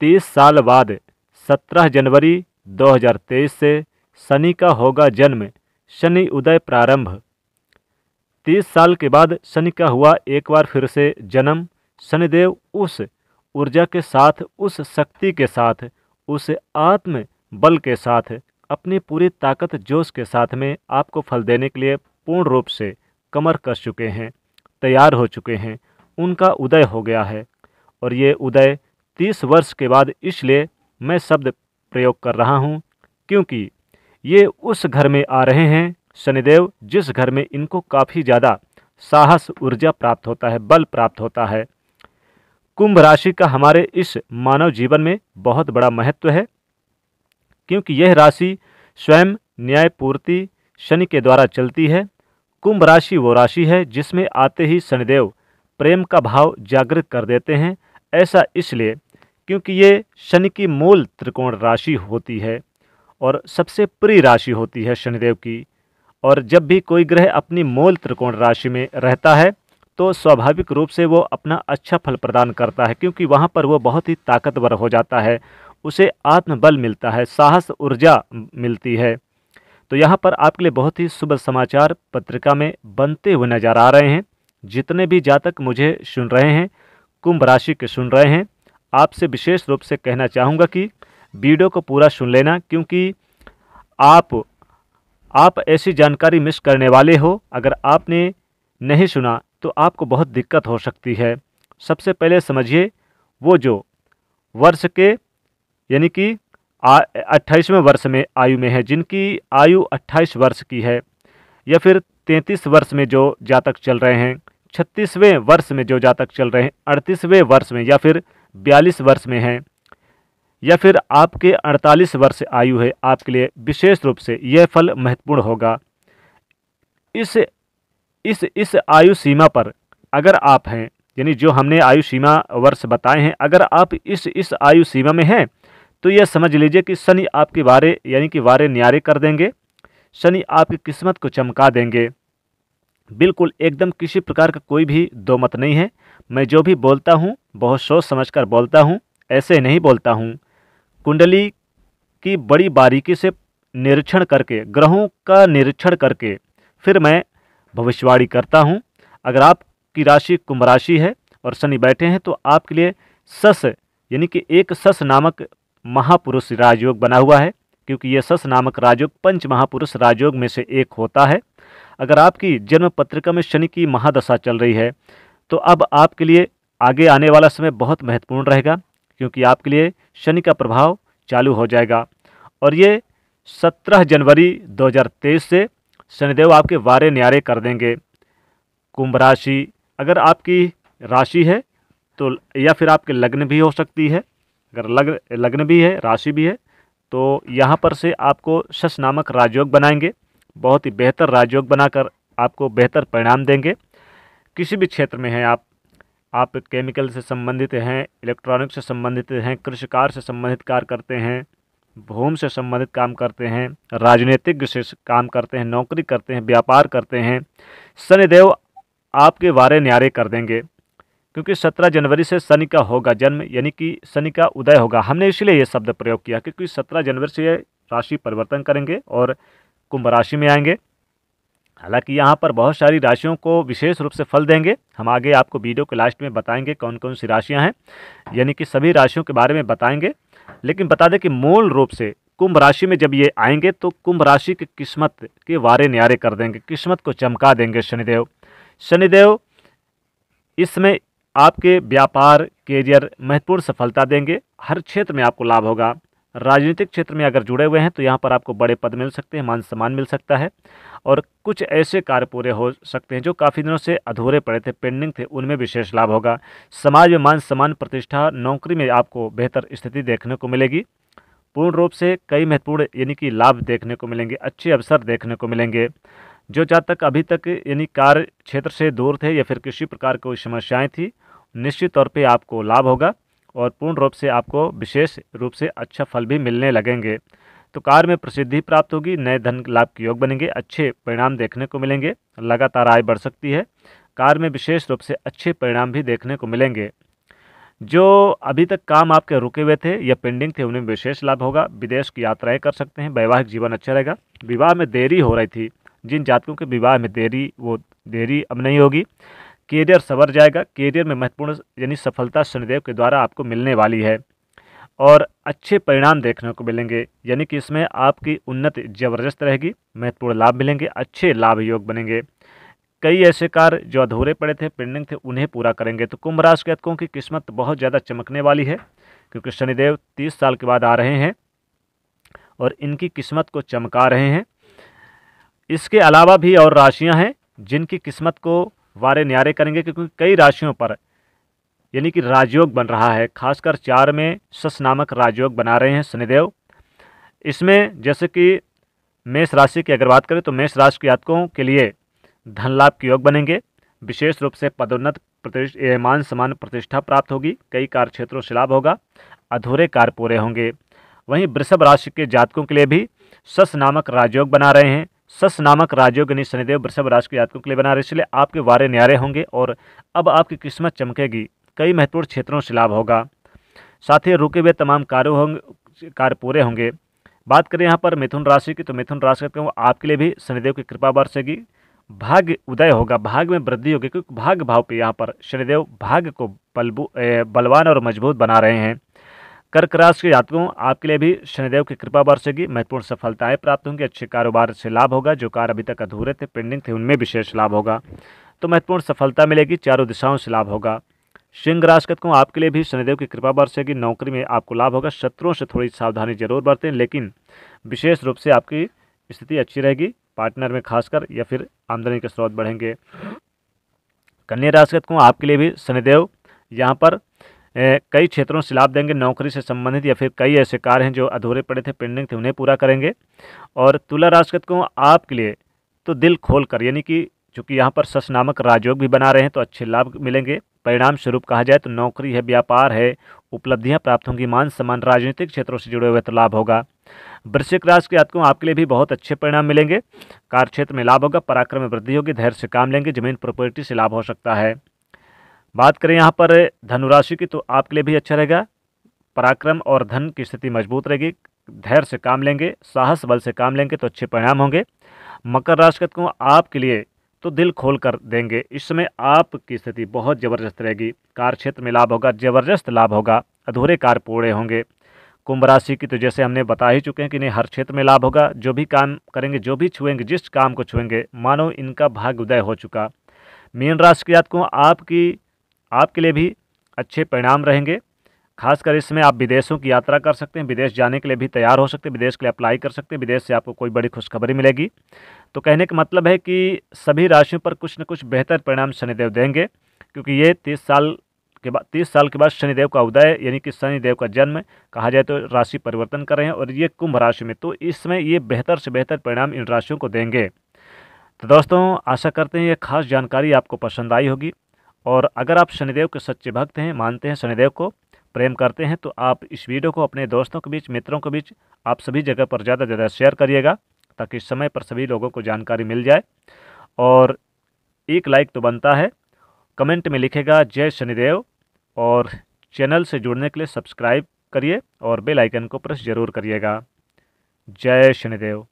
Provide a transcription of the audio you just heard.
तीस साल बाद 17 जनवरी 2023 से शनि का होगा जन्म शनि उदय प्रारंभ तीस साल के बाद शनि का हुआ एक बार फिर से जन्म शनिदेव उस ऊर्जा के साथ उस शक्ति के साथ उस आत्म बल के साथ अपनी पूरी ताकत जोश के साथ में आपको फल देने के लिए पूर्ण रूप से कमर कस चुके हैं तैयार हो चुके हैं उनका उदय हो गया है और ये उदय तीस वर्ष के बाद इसलिए मैं शब्द प्रयोग कर रहा हूँ क्योंकि ये उस घर में आ रहे हैं शनिदेव जिस घर में इनको काफ़ी ज़्यादा साहस ऊर्जा प्राप्त होता है बल प्राप्त होता है कुंभ राशि का हमारे इस मानव जीवन में बहुत बड़ा महत्व है क्योंकि यह राशि स्वयं न्यायपूर्ति शनि के द्वारा चलती है कुंभ राशि वो राशि है जिसमें आते ही शनिदेव प्रेम का भाव जागृत कर देते हैं ऐसा इसलिए क्योंकि ये शनि की मूल त्रिकोण राशि होती है और सबसे प्रिय राशि होती है शनिदेव की और जब भी कोई ग्रह अपनी मूल त्रिकोण राशि में रहता है तो स्वाभाविक रूप से वो अपना अच्छा फल प्रदान करता है क्योंकि वहाँ पर वो बहुत ही ताकतवर हो जाता है उसे आत्मबल मिलता है साहस ऊर्जा मिलती है तो यहाँ पर आपके लिए बहुत ही शुभ समाचार पत्रिका में बनते हुए नजर आ रहे हैं जितने भी जातक मुझे सुन रहे हैं कुंभ राशि के सुन रहे हैं आपसे विशेष रूप से कहना चाहूँगा कि वीडियो को पूरा सुन लेना क्योंकि आप आप ऐसी जानकारी मिस करने वाले हो अगर आपने नहीं सुना तो आपको बहुत दिक्कत हो सकती है सबसे पहले समझिए वो जो वर्ष के यानी कि अट्ठाईसवें वर्ष में आयु में है जिनकी आयु अट्ठाईस वर्ष की है या फिर तैंतीस वर्ष में जो जातक चल रहे हैं छत्तीसवें वर्ष में जो जातक चल रहे हैं अड़तीसवें वर्ष में या फिर बयालीस वर्ष में हैं या फिर आपके 48 वर्ष आयु है आपके लिए विशेष रूप से यह फल महत्वपूर्ण होगा इस इस इस आयु सीमा पर अगर आप हैं यानी जो हमने आयु सीमा वर्ष बताए हैं अगर आप इस इस आयु सीमा में हैं तो यह समझ लीजिए कि शनि आपके बारे यानी कि वारे न्यारे कर देंगे शनि आपकी किस्मत को चमका देंगे बिल्कुल एकदम किसी प्रकार का कोई भी दो मत नहीं है मैं जो भी बोलता हूँ बहुत सोच समझ कर बोलता हूँ ऐसे नहीं बोलता हूँ कुंडली की बड़ी बारीकी से निरीक्षण करके ग्रहों का निरीक्षण करके फिर मैं भविष्यवाणी करता हूँ अगर आपकी राशि कुंभ राशि है और शनि बैठे हैं तो आपके लिए सस यानी कि एक सस नामक महापुरुष राजयोग बना हुआ है क्योंकि ये सस नामक राजयोग पंच महापुरुष राजयोग में से एक होता है अगर आपकी जन्म पत्रिका में शनि की महादशा चल रही है तो अब आपके लिए आगे आने वाला समय बहुत महत्वपूर्ण रहेगा क्योंकि आपके लिए शनि का प्रभाव चालू हो जाएगा और ये 17 जनवरी 2023 से शनिदेव आपके वारे न्यारे कर देंगे कुंभ राशि अगर आपकी राशि है तो या फिर आपके लग्न भी हो सकती है अगर लग्न लग्न भी है राशि भी है तो यहाँ पर से आपको शश नामक राजयोग बनाएंगे बहुत ही बेहतर राजयोग बनाकर आपको बेहतर परिणाम देंगे किसी भी क्षेत्र में हैं आप आप केमिकल से संबंधित हैं इलेक्ट्रॉनिक से संबंधित हैं कृषि कार्य से संबंधित कार्य करते हैं भूमि से संबंधित काम करते हैं राजनीतिज्ञ से काम करते हैं नौकरी करते हैं व्यापार करते हैं शनिदेव आपके वारे न्यारे कर देंगे क्योंकि सत्रह जनवरी से शनि का होगा जन्म यानी कि शनि का उदय होगा हमने इसलिए ये शब्द प्रयोग किया क्योंकि सत्रह जनवरी से ये राशि परिवर्तन करेंगे और कुंभ राशि में आएंगे हालांकि यहाँ पर बहुत सारी राशियों को विशेष रूप से फल देंगे हम आगे आपको वीडियो के लास्ट में बताएंगे कौन कौन सी राशियाँ हैं यानी कि सभी राशियों के बारे में बताएंगे लेकिन बता दें कि मूल रूप से कुंभ राशि में जब ये आएंगे तो कुंभ राशि की किस्मत के वारे न्यारे कर देंगे किस्मत को चमका देंगे शनिदेव शनिदेव इसमें आपके व्यापार करियर महत्वपूर्ण सफलता देंगे हर क्षेत्र में आपको लाभ होगा राजनीतिक क्षेत्र में अगर जुड़े हुए हैं तो यहाँ पर आपको बड़े पद मिल सकते हैं मान सम्मान मिल सकता है और कुछ ऐसे कार्य पूरे हो सकते हैं जो काफ़ी दिनों से अधूरे पड़े थे पेंडिंग थे उनमें विशेष लाभ होगा समाज में मान सम्मान प्रतिष्ठा नौकरी में आपको बेहतर स्थिति देखने को मिलेगी पूर्ण रूप से कई महत्वपूर्ण यानी कि लाभ देखने को मिलेंगे अच्छे अवसर देखने को मिलेंगे जो जातक तक अभी तक यानी कार्य क्षेत्र से दूर थे या फिर किसी प्रकार की समस्याएँ थी निश्चित तौर पर आपको लाभ होगा और पूर्ण रूप से आपको विशेष रूप से अच्छा फल भी मिलने लगेंगे तो कार्य में प्रसिद्धि प्राप्त होगी नए धन लाभ के योग बनेंगे अच्छे परिणाम देखने को मिलेंगे लगातार आय बढ़ सकती है कार्य में विशेष रूप से अच्छे परिणाम भी देखने को मिलेंगे जो अभी तक काम आपके रुके हुए थे या पेंडिंग थे उन्हें विशेष लाभ होगा विदेश की यात्राएं कर सकते हैं वैवाहिक जीवन अच्छा रहेगा विवाह में देरी हो रही थी जिन जातकों के विवाह में देरी वो देरी अब नहीं होगी कैरियर सवर जाएगा कैरियर में महत्वपूर्ण यानी सफलता शनिदेव के द्वारा आपको मिलने वाली है और अच्छे परिणाम देखने को मिलेंगे यानी कि इसमें आपकी उन्नति जबरदस्त रहेगी महत्वपूर्ण लाभ मिलेंगे अच्छे लाभ योग बनेंगे कई ऐसे कार्य जो अधूरे पड़े थे पेंडिंग थे उन्हें पूरा करेंगे तो कुंभ राशि जातकों की किस्मत बहुत ज़्यादा चमकने वाली है क्योंकि शनिदेव तीस साल के बाद आ रहे हैं और इनकी किस्मत को चमका रहे हैं इसके अलावा भी और राशियाँ हैं जिनकी किस्मत को वारे न्यारे करेंगे क्योंकि कई राशियों पर यानी कि राजयोग बन रहा है खासकर चार में सस नामक राजयोग बना रहे हैं शनिदेव इसमें जैसे कि मेष राशि की अगर बात करें तो मेष राशि के जातकों के लिए धन लाभ के योग बनेंगे विशेष रूप से पदोन्नत प्रतिष्ठ मान समान प्रतिष्ठा प्राप्त होगी कई कार्य क्षेत्रों से लाभ होगा अधूरे कार्य पूरे होंगे वहीं वृषभ राशि के जातकों के लिए भी सस नामक राजयोग बना रहे हैं सस नामक राजयोग ने शनिदेव वृषभ राज के जातकों के लिए बना रहे इसलिए आपके वारे न्यारे होंगे और अब आपकी किस्मत चमकेगी कई महत्वपूर्ण क्षेत्रों से लाभ होगा साथ ही रुके हुए तमाम कार्य होंगे कार्य पूरे होंगे बात करें यहाँ पर मिथुन राशि की तो मिथुन राशि का आपके लिए भी शनिदेव की कृपा बरसेगी भाग्य उदय होगा भाग्य में वृद्धि होगी क्योंकि भाग्य भाव पे यहाँ पर शनिदेव भाग्य को बलबू बलवान और मजबूत बना रहे हैं कर्क राशि के जातकों आपके लिए भी शनिदेव की कृपा बरसेगी महत्वपूर्ण सफलताएं प्राप्त होंगी अच्छे कारोबार से लाभ होगा जो कार्य अभी तक अधूरे थे पेंडिंग थे उनमें विशेष लाभ होगा तो महत्वपूर्ण सफलता मिलेगी चारों दिशाओं से लाभ होगा सिंह राशि को आपके लिए भी शनिदेव की कृपा बरसेगी नौकरी में आपको लाभ होगा शत्रुओं से थोड़ी सावधानी जरूर बरतें लेकिन विशेष रूप से आपकी स्थिति अच्छी रहेगी पार्टनर में खासकर या फिर आमदनी के स्रोत बढ़ेंगे कन्या राशि को आपके लिए भी शनिदेव यहाँ पर कई क्षेत्रों से लाभ देंगे नौकरी से संबंधित या फिर कई ऐसे कार्य हैं जो अधूरे पड़े थे पेंडिंग थे उन्हें पूरा करेंगे और तुला राशि को आपके लिए तो दिल खोल कर यानी कि चूँकि यहाँ पर सस नामक राजयोग भी बना रहे हैं तो अच्छे लाभ मिलेंगे परिणाम स्वरूप कहा जाए तो नौकरी है व्यापार है उपलब्धियाँ प्राप्त होंगी मान सम्मान राजनीतिक क्षेत्रों से जुड़े हुए तो लाभ होगा वृश्चिक राशि के जातकों आपके लिए भी बहुत अच्छे परिणाम मिलेंगे कार्य क्षेत्र में लाभ होगा पराक्रम में वृद्धि होगी धैर्य से काम लेंगे जमीन प्रॉपर्टी से लाभ हो सकता है बात करें यहाँ पर धनुराशि की तो आपके लिए भी अच्छा रहेगा पराक्रम और धन की स्थिति मजबूत रहेगी धैर्य से काम लेंगे साहस बल से काम लेंगे तो अच्छे परिणाम होंगे मकर राशि का आपके लिए तो दिल खोल कर देंगे इस समय आपकी स्थिति बहुत ज़बरदस्त रहेगी कार्य क्षेत्र में लाभ होगा जबरदस्त लाभ होगा अधूरे कार्य पूरे होंगे कुंभ राशि की तो जैसे हमने बता ही चुके हैं कि इन्हें हर क्षेत्र में लाभ होगा जो भी काम करेंगे जो भी छुएंगे जिस काम को छुएंगे मानो इनका भाग्य उदय हो चुका मीन राशि की याद को आपकी आपके लिए भी अच्छे परिणाम रहेंगे खासकर इसमें आप विदेशों की यात्रा कर सकते हैं विदेश जाने के लिए भी तैयार हो सकते हैं विदेश के लिए अप्लाई कर सकते हैं विदेश से आपको कोई बड़ी खुशखबरी मिलेगी तो कहने का मतलब है कि सभी राशियों पर कुछ न कुछ बेहतर परिणाम शनिदेव देंगे क्योंकि ये तीस साल के बाद तीस साल के बाद शनिदेव का उदय यानी कि शनिदेव का जन्म कहा जाए तो राशि परिवर्तन कर रहे हैं और ये कुंभ राशि में तो इसमें ये बेहतर से बेहतर परिणाम इन राशियों को देंगे तो दोस्तों आशा करते हैं ये खास जानकारी आपको पसंद आई होगी और अगर आप शनिदेव के सच्चे भक्त हैं मानते हैं शनिदेव को प्रेम करते हैं तो आप इस वीडियो को अपने दोस्तों के बीच मित्रों के बीच आप सभी जगह पर ज़्यादा से ज़्यादा शेयर करिएगा ताकि समय पर सभी लोगों को जानकारी मिल जाए और एक लाइक तो बनता है कमेंट में लिखेगा जय शनिदेव और चैनल से जुड़ने के लिए सब्सक्राइब करिए और बेल आइकन को प्रेस जरूर करिएगा जय शनिदेव